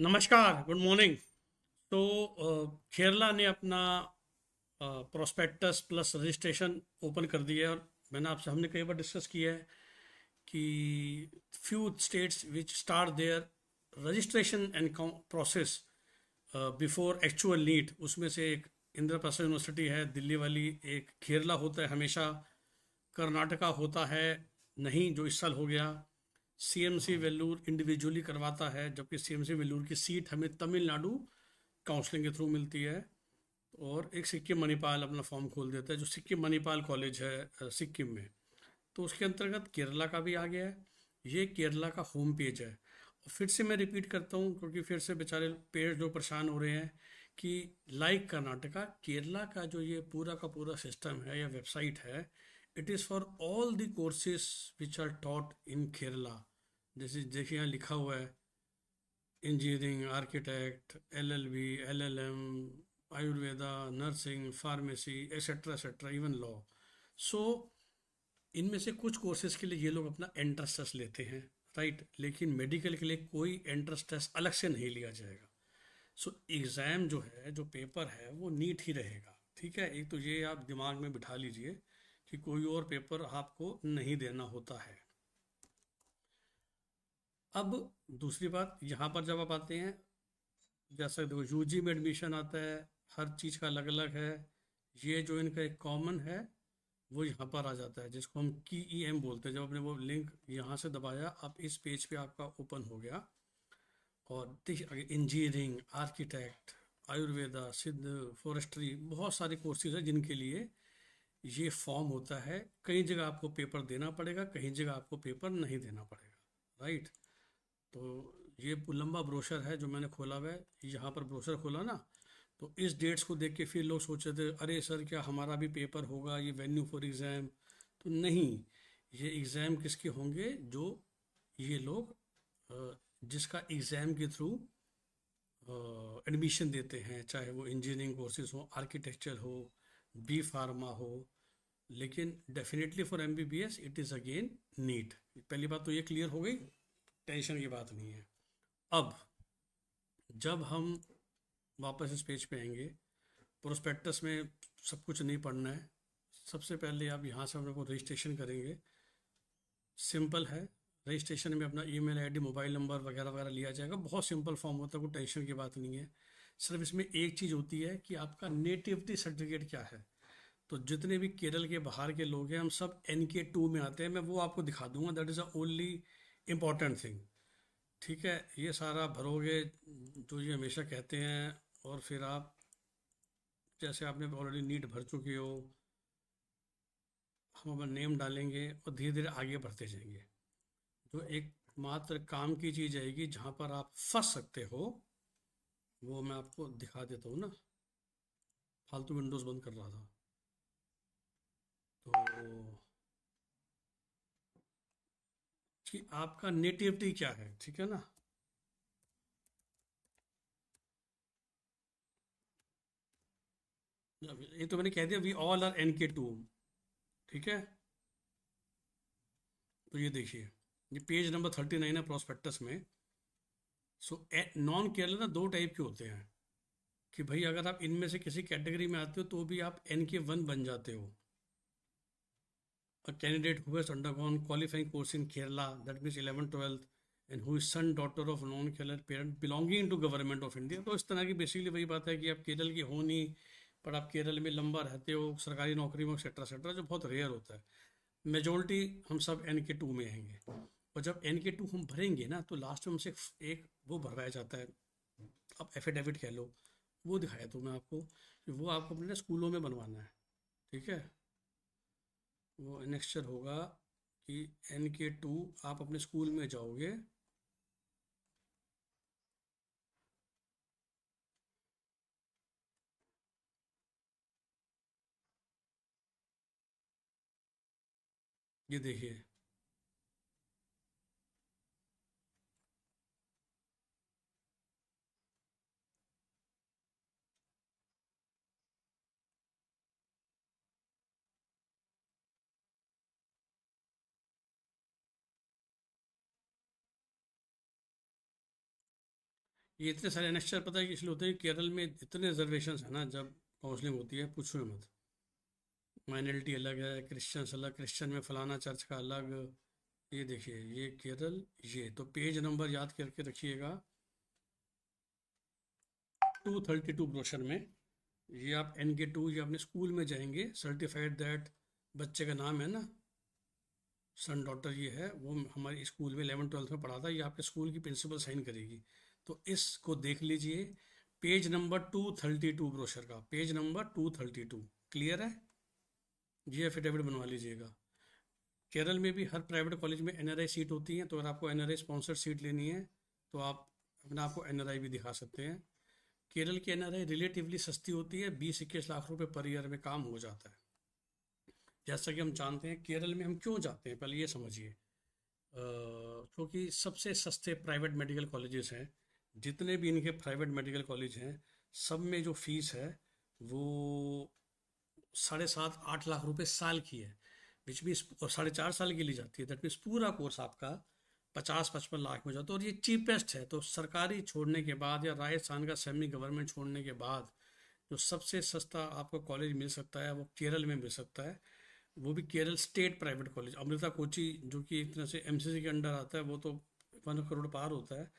नमस्कार good morning तो खेरला ने अपना प्रोस्पेक्टस प्लस रजिस्ट्रेशन ओपन कर दिया है और मैंने आपसे हमने कई बार डिस्कस किया है कि few states which start their registration and process before actual NEET उसमें से एक इंदिरा प्रसाद यूनिवर्सिटी है दिल्ली वाली एक खेरला होता है हमेशा कर्नाटका होता है नहीं जो इस साल हो गया सीएमसी वेल्लूर इंडिविजुअली करवाता है जबकि सीएमसी वेल्लूर की सीट हमें तमिलनाडु काउंसलिंग के थ्रू मिलती है और एक सिक्किम मणिपाल अपना फॉर्म खोल देता है जो सिक्किम मणिपाल कॉलेज है सिक्किम में तो उसके अंतर्गत केरला का भी आ गया है ये केरला का होम पेज है और फिर से मैं रिपीट करता हूँ क्योंकि फिर से बेचारे पेड़ जो परेशान हो रहे हैं कि लाइक कर्नाटका केरला का जो ये पूरा का पूरा सिस्टम है या वेबसाइट है it is for all the courses which are taught in Kerala जैसे देखिए यहाँ लिखा हुआ है engineering architect L L L L M Ayurveda nursing pharmacy etcetera etcetera even law so इनमें से कुछ कोर्सेज के लिए ये लोग अपना एंट्रेंस टेस्ट लेते हैं राइट right? लेकिन मेडिकल के लिए कोई एंट्रेंस टेस्ट अलग से नहीं लिया जाएगा सो so, एग्ज़ाम जो है जो पेपर है वो नीट ही रहेगा ठीक है एक तो ये आप दिमाग में बिठा लीजिए कि कोई और पेपर आपको नहीं देना होता है अब दूसरी बात यहाँ पर जब आप आते हैं जैसे देखो यूजी में एडमिशन आता है हर चीज़ का अलग अलग है ये जो इनका एक कॉमन है वो यहाँ पर आ जाता है जिसको हम की ई एम बोलते हैं जब आपने वो लिंक यहाँ से दबाया अब इस पेज पे आपका ओपन हो गया और इंजीनियरिंग आर्किटेक्ट आयुर्वेदा सिद्ध फॉरेस्ट्री बहुत सारे कोर्सेज हैं जिनके लिए ये फॉर्म होता है कई जगह आपको पेपर देना पड़ेगा कहीं जगह आपको पेपर नहीं देना पड़ेगा राइट तो ये लंबा ब्रोशर है जो मैंने खोला हुआ है यहाँ पर ब्रोशर खोला ना तो इस डेट्स को देख के फिर लोग सोच रहे थे अरे सर क्या हमारा भी पेपर होगा ये वेन्यू फॉर एग्ज़ाम तो नहीं ये एग्ज़ाम किसके होंगे जो ये लोग जिसका एग्ज़ाम के थ्रू एडमिशन देते हैं चाहे वो इंजीनियरिंग कोर्सेज हो आर्किटेक्चर हो बी फार्मा हो लेकिन definitely for M B B S it is again NEET पहली बात तो ये क्लियर हो गई टेंशन की बात नहीं है अब जब हम वापस इस पेज पे आएंगे प्रोस्पेक्टस में सब कुछ नहीं पढ़ना है सबसे पहले आप यहाँ से अपने को रजिस्ट्रेशन करेंगे सिंपल है रजिस्ट्रेशन में अपना ईमेल आईडी मोबाइल नंबर वगैरह वगैरह लिया जाएगा बहुत सिंपल फॉर्म होता है कोई टेंशन की बात नहीं है सिर्फ इसमें एक चीज़ होती है कि आपका नेटिविटी सर्टिफिकेट क्या है तो जितने भी केरल के बाहर के लोग हैं हम सब एन के टू में आते हैं मैं वो आपको दिखा दूंगा that is a only important thing ठीक है ये सारा भरोगे जो ये हमेशा कहते हैं और फिर आप जैसे आपने ऑलरेडी नीट भर चुके हो हम अपना नेम डालेंगे और धीरे धीरे आगे बढ़ते जाएंगे जो एक मात्र काम की चीज़ आएगी जहाँ पर आप फंस सकते हो वो मैं आपको दिखा देता हूँ ना फालतू विंडोज़ बंद कर रहा था तो कि आपका नेटिविटी क्या है ठीक है ना ये तो मैंने कह दिया we all are N K two ठीक है तो ये देखिए ये पेज नंबर थर्टी नाइन है प्रोस्पेक्टस में सो नॉन केरल ना दो टाइप के होते हैं कि भाई अगर आप इनमें से किसी कैटेगरी में आते हो तो भी आप एन के वन बन जाते हो a candidate who has undergone qualifying course in Kerala, that means 11th, 12th, and who is son daughter of non Kerala parent belonging to government of India तो इस तरह की बेसिकली वही बात है कि आप केरल के हो नहीं पर आप केरल में लंबा रहते हो सरकारी नौकरी में एक्सेट्रा एक्सेट्रा जो बहुत रेयर होता है मेजोरिटी हम सब एन के टू में आएंगे और जब एन के टू हम भरेंगे ना तो लास्ट में हमसे एक वो भरवाया जाता है आप एफिडेविट कह लो वो दिखाया तो मैं आपको वो आपको अपने स्कूलों में बनवाना है ठीक है वो एनेक्चर होगा कि एन के टू आप अपने स्कूल में जाओगे ये देखिए ये इतने सारे अनक्षर पता है इसलिए होते हैं केरल में इतने रिजर्वेशन है ना जब काउंसलिंग होती है पूछो मत माइनॉरिटी अलग है क्रिश्चियंस अलग क्रिश्चियन में फलाना चर्च का अलग ये देखिए ये केरल ये तो पेज नंबर याद करके रखिएगा टू ब्रोशर में ये आप एन के टू ये अपने स्कूल में जाएंगे सर्टिफाइड दैट बच्चे का नाम है ना सन डॉटर ये है वो हमारे स्कूल में इलेवन ट्वेल्थ में पढ़ा था ये आपके स्कूल की प्रिंसिपल साइन करेगी तो इसको देख लीजिए page number two thirty two brochure का page number two thirty two clear है ये एफिडेविट बनवा लीजिएगा केरल में भी हर प्राइवेट कॉलेज में एनआरआई सीट होती है तो अगर आपको एनआरआई स्पॉन्सर्ड सीट लेनी है तो आप अपना आपको एनआरआई भी दिखा सकते हैं केरल की एनआरआई रिलेटिवली सस्ती होती है बीस इक्कीस लाख रुपए पर ईयर में काम हो जाता है जैसा कि हम जानते हैं केरल में हम क्यों जाते हैं पहले ये समझिए क्योंकि सबसे सस्ते प्राइवेट मेडिकल कॉलेजेस हैं जितने भी इनके प्राइवेट मेडिकल कॉलेज हैं सब में जो फीस है वो साढ़े सात आठ लाख रुपए साल की है बीच में साढ़े चार साल की ली जाती है दैट मीन्स पूरा कोर्स आपका पचास पचपन लाख में जाता है और ये चीपेस्ट है तो सरकारी छोड़ने के बाद या राजस्थान का सेमी गवर्नमेंट छोड़ने के बाद जो सबसे सस्ता आपको कॉलेज मिल सकता है वो केरल में मिल सकता है वो भी Kerala state private college Amrita Kochi जो कि एक तरह से एम के अंडर आता है वो तो वन करोड़ पार होता है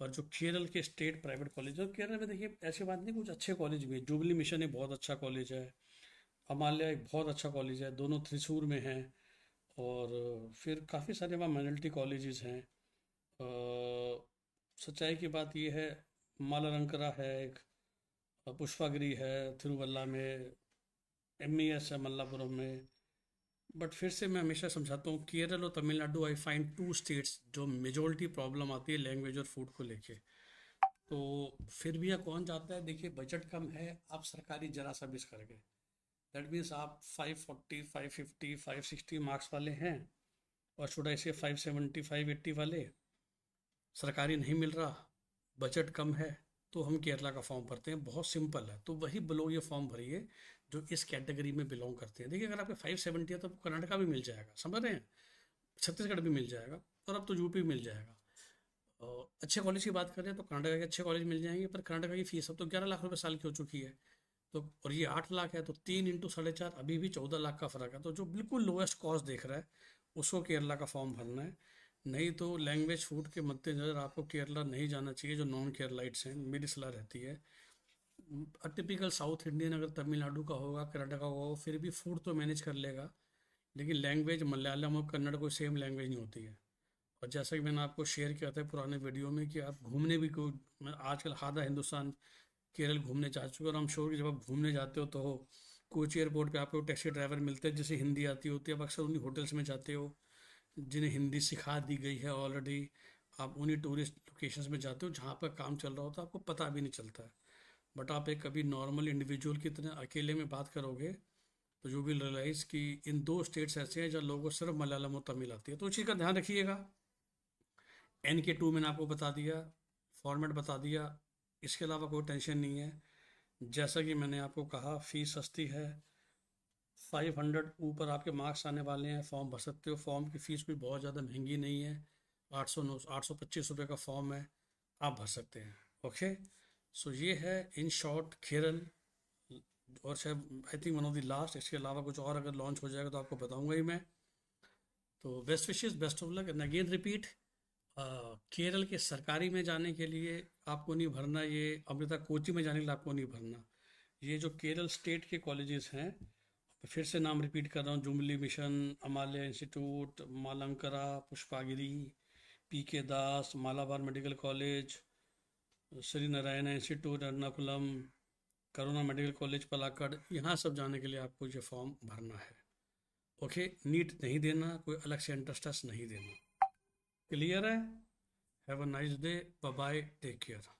पर जो केरल के स्टेट प्राइवेट कॉलेज है केरल में देखिए ऐसी बात नहीं कुछ अच्छे कॉलेज भी है जुबली मिशन एक बहुत अच्छा कॉलेज है अमाल्या एक बहुत अच्छा कॉलेज है दोनों थ्रिसूर में हैं और फिर काफ़ी सारे वहाँ माइनॉरिटी कॉलेजेस हैं सच्चाई की बात यह है मालारंकरा है एक पुष्पागिरी है थिरुवल्ला में एम ई एस है मल्लापुरम में बट फिर से मैं हमेशा समझाता हूँ केरल और Tamil Nadu I find two states जो मेजोरिटी प्रॉब्लम आती है लैंग्वेज और फूड को लेके तो फिर भी यह कौन जाता है देखिए बजट कम है आप सरकारी जरा मिस कर गए दैट मीन्स आप 540, 550, 560 मार्क्स वाले हैं और छोटा ऐसे फाइव एट्टी वाले सरकारी नहीं मिल रहा बजट कम है तो हम केरला का फॉर्म भरते हैं बहुत सिंपल है तो वही लोग ये फॉर्म भरिए जो इस कैटेगरी में बिलोंग करते हैं देखिए अगर आपके फाइव सेवेंटी है तो आपको कर्नाटका भी मिल जाएगा समझ रहे हैं छत्तीसगढ़ भी मिल जाएगा और अब तो यूपी मिल जाएगा अच्छे कॉलेज की बात करें तो कर्नाटका के अच्छे कॉलेज मिल जाएंगे पर कर्नाटका की फीस अब तो ग्यारह लाख रुपये साल की हो चुकी है तो और ये आठ लाख है तो तीन इंटू साढ़े चार अभी भी चौदह लाख का फ़र्क है तो जो बिल्कुल लोएस्ट कॉस्ट देख रहा है उसको केरला का फॉर्म भरना है नहीं तो लैंग्वेज फूड के मद्देनज़र आपको केरला नहीं जाना चाहिए जो नॉन केरलाइट्स हैं मेरी सलाह रहती है टिपिकल साउथ इंडियन अगर तमिलनाडु का होगा कर्नाटका होगा फिर भी फूड तो मैनेज कर लेगा लेकिन लैंग्वेज मलयालम और कन्नड़ कोई सेम लैंग्वेज नहीं होती है और जैसा कि मैंने आपको शेयर किया था पुराने वीडियो में कि आप घूमने भी को आजकल आधा हिंदुस्तान केरल घूमने जा चुके और हम शोर कि जब आप घूमने जाते हो तो कोच एयरपोर्ट पे आपको टैक्सी ड्राइवर मिलते हैं जिसे हिंदी आती होती है आप अक्सर उन्हीं होटल्स में जाते हो जिन्हें हिंदी सिखा दी गई है ऑलरेडी आप उन्हीं टूरिस्ट लोकेशंस में जाते हो जहाँ पर काम चल रहा होता है आपको पता भी नहीं चलता है बट आप एक कभी नॉर्मल इंडिविजुअल की तरह अकेले में बात करोगे तो यू विल रियलाइज कि इन दो स्टेट्स ऐसे हैं जहाँ लोगों को सिर्फ मलयालम और तमिल आती है तो उस चीज़ का ध्यान रखिएगा एन के टू मैंने आपको बता दिया फॉर्मेट बता दिया इसके अलावा कोई टेंशन नहीं है जैसा कि मैंने आपको कहा फीस सस्ती है फाइव हंड्रेड ऊपर आपके मार्क्स आने वाले हैं फॉर्म भर सकते हो फॉर्म की फ़ीस भी बहुत ज़्यादा महंगी नहीं है आठ सौ नौ आठ सौ पच्चीस रुपये का फॉर्म है आप भर सकते हैं ओके सो ये है इन शॉर्ट खेरल और शायद I think one of the last इसके अलावा कुछ और अगर लॉन्च हो जाएगा तो आपको बताऊंगा ही मैं तो बेस्ट विशेष best of luck and again repeat Kerala के सरकारी में जाने के लिए आपको नहीं भरना ये अमृता कोची में जाने के लिए आपको नहीं भरना ये जो केरल स्टेट के कॉलेजेस हैं फिर से नाम रिपीट कर रहा हूँ Jubilee mission Amala institute Malankara Pushpagiri P K Das Malabar medical college Shri Narayana institute Ernakulam Karuna medical college Palakkad यहाँ सब जाने के लिए आपको ये फॉर्म भरना है ओके नीट नहीं देना कोई अलग से इंटरेस्टस नहीं देना क्लियर है have a nice day bye take care